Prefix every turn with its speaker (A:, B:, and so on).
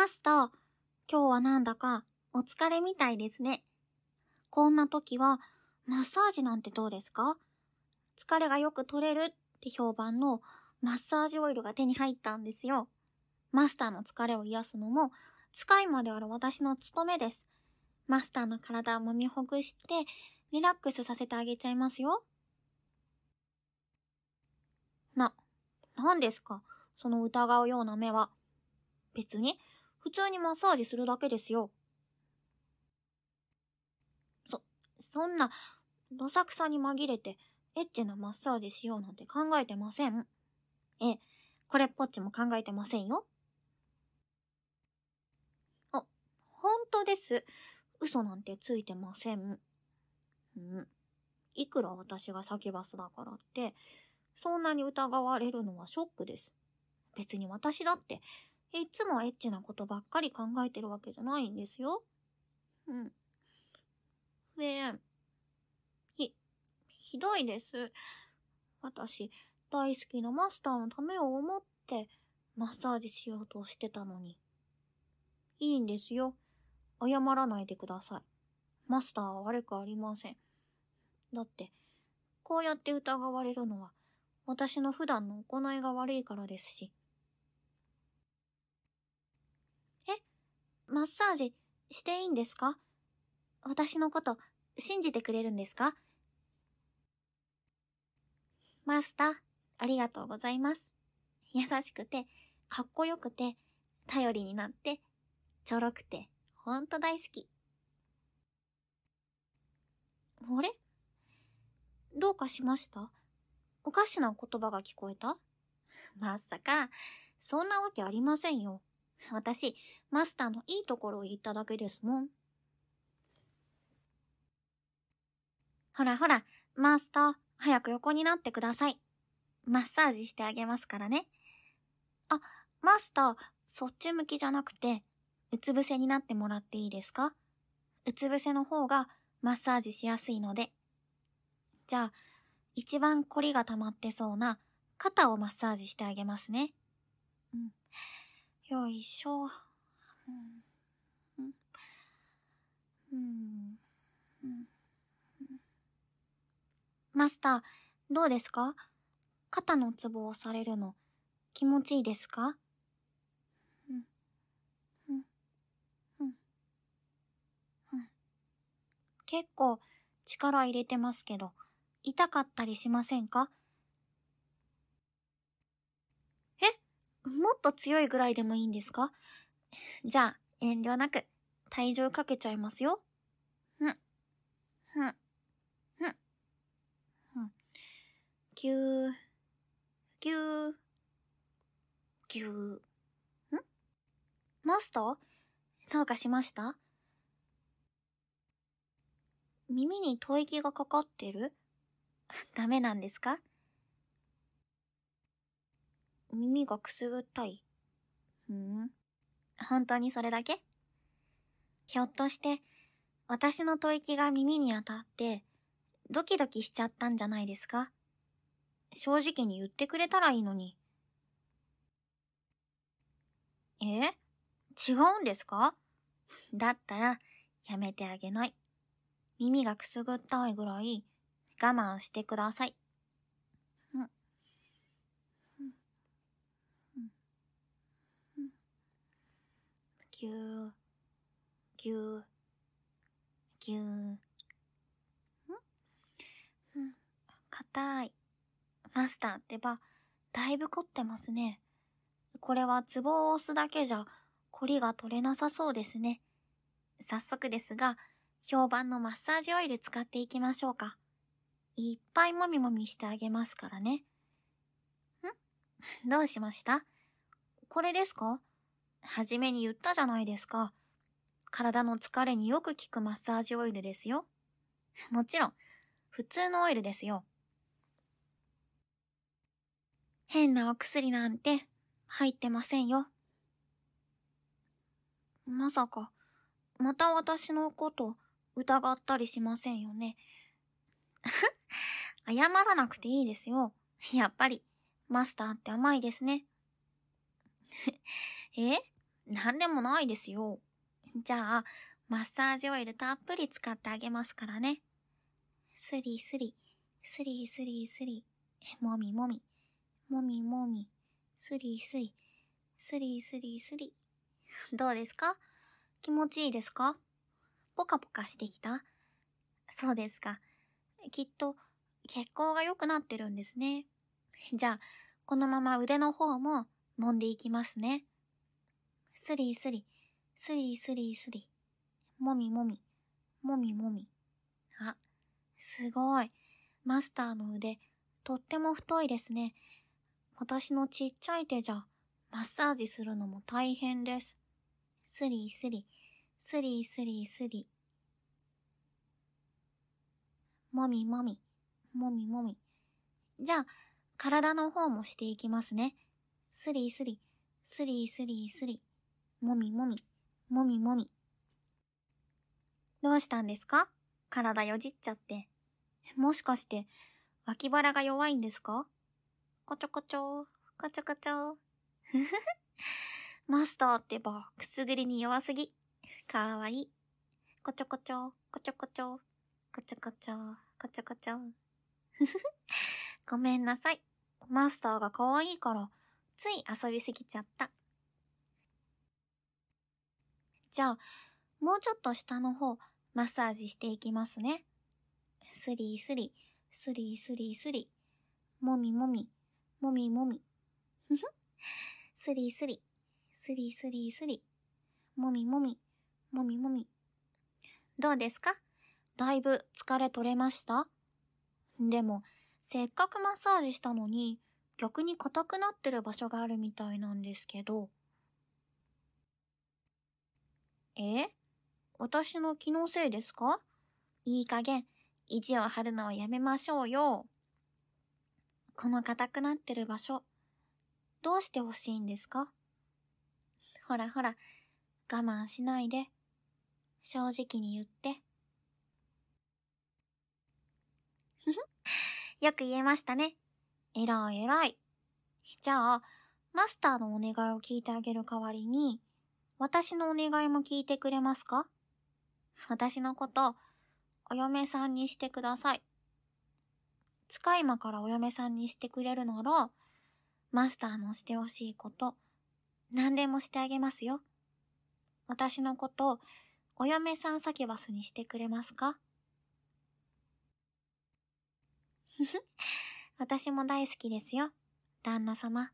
A: マスター、今日はなんだかお疲れみたいですね。こんな時はマッサージなんてどうですか疲れがよく取れるって評判のマッサージオイルが手に入ったんですよ。マスターの疲れを癒すのも使いまである私の務めです。マスターの体を揉みほぐしてリラックスさせてあげちゃいますよ。な、何ですかその疑うような目は。別に普通にマッサージするだけですよ。そ、そんな、どさくさに紛れて、エッチなマッサージしようなんて考えてません。え、これっぽっちも考えてませんよ。あ、本当です。嘘なんてついてません。うん。いくら私が先バスだからって、そんなに疑われるのはショックです。別に私だって、いつもエッチなことばっかり考えてるわけじゃないんですよ。うん。で、ひ、ひどいです。私、大好きなマスターのためを思って、マッサージしようとしてたのに。いいんですよ。謝らないでください。マスターは悪くありません。だって、こうやって疑われるのは、私の普段の行いが悪いからですし。マッサージしていいんですか私のこと信じてくれるんですかマスター、ありがとうございます。優しくて、かっこよくて、頼りになって、ちょろくて、ほんと大好き。あれどうかしましたおかしな言葉が聞こえたまさか、そんなわけありませんよ。私、マスターのいいところを言っただけですもん。ほらほら、マスター、早く横になってください。マッサージしてあげますからね。あ、マスター、そっち向きじゃなくて、うつ伏せになってもらっていいですかうつ伏せの方がマッサージしやすいので。じゃあ、一番凝りが溜まってそうな肩をマッサージしてあげますね。うん。よいしょ。うんうんうんうん、マスター、どうですか肩のツボをされるの、気持ちいいですか結構力入れてますけど、痛かったりしませんかもっと強いぐらいでもいいんですかじゃあ、遠慮なく、体重かけちゃいますよ。ふん、ふん、ふん、ふん。ぎゅー、ぎゅー、ぎゅー。んマスターどうかしました耳に吐息がかかってるダメなんですか耳がくすぐったい。ふん。本当にそれだけひょっとして、私の吐息が耳に当たって、ドキドキしちゃったんじゃないですか正直に言ってくれたらいいのに。え違うんですかだったら、やめてあげない。耳がくすぐったいぐらい、我慢してください。ぎゅう、ぎゅう、ぎゅう。んうん。硬い。マスターってば、だいぶ凝ってますね。これはツボを押すだけじゃ、凝りが取れなさそうですね。早速ですが、評判のマッサージオイル使っていきましょうか。いっぱいもみもみしてあげますからね。んどうしましたこれですかはじめに言ったじゃないですか。体の疲れによく効くマッサージオイルですよ。もちろん、普通のオイルですよ。変なお薬なんて入ってませんよ。まさか、また私のこと疑ったりしませんよね。謝らなくていいですよ。やっぱり、マスターって甘いですね。えなんでもないですよ。じゃあ、マッサージオイルたっぷり使ってあげますからね。スリスリ、スリスリスリ、もみもみ、もみもみ、スリスリ、スリスリスリ。どうですか気持ちいいですかポカポカしてきたそうですか。きっと、血行が良くなってるんですね。じゃあ、このまま腕の方も揉んでいきますね。ースリー、もみもみ、もみもみ。あ、すごい。マスターの腕、とっても太いですね。私のちっちゃい手じゃ、マッサージするのも大変です。すりすり、ースリー。もみもみ、もみもみ。じゃあ、体の方もしていきますね。すりすり、ースリー。もみもみ、もみもみ。どうしたんですか体よじっちゃって。もしかして、脇腹が弱いんですかこちょこちょ、こちょこちょ。マスターってば、くすぐりに弱すぎ。かわいい。こちょこちょ、こちょこちょ、こちょこちょ、こちょこちょ。ごめんなさい。マスターが可愛いから、つい遊びすぎちゃった。じゃあ、もうちょっと下の方、マッサージしていきますね。スリスリ、スリースリースリ、もみもみ、もみもみ。ふふ。ー、もみもみ、もみもみ、スリースリー、スリスリスリ、もみもみ、もみもみ。どうですかだいぶ疲れ取れましたでも、せっかくマッサージしたのに、逆に硬くなってる場所があるみたいなんですけど、え私の気のせいですかいい加減、意地を張るのはやめましょうよ。この硬くなってる場所、どうして欲しいんですかほらほら、我慢しないで、正直に言って。ふふ、よく言えましたね。偉い偉い。じゃあ、マスターのお願いを聞いてあげる代わりに、私のお願いも聞いてくれますか私のこと、お嫁さんにしてください。使い魔からお嫁さんにしてくれるなら、マスターのしてほしいこと、何でもしてあげますよ。私のこと、お嫁さんサキバスにしてくれますか 私も大好きですよ、旦那様。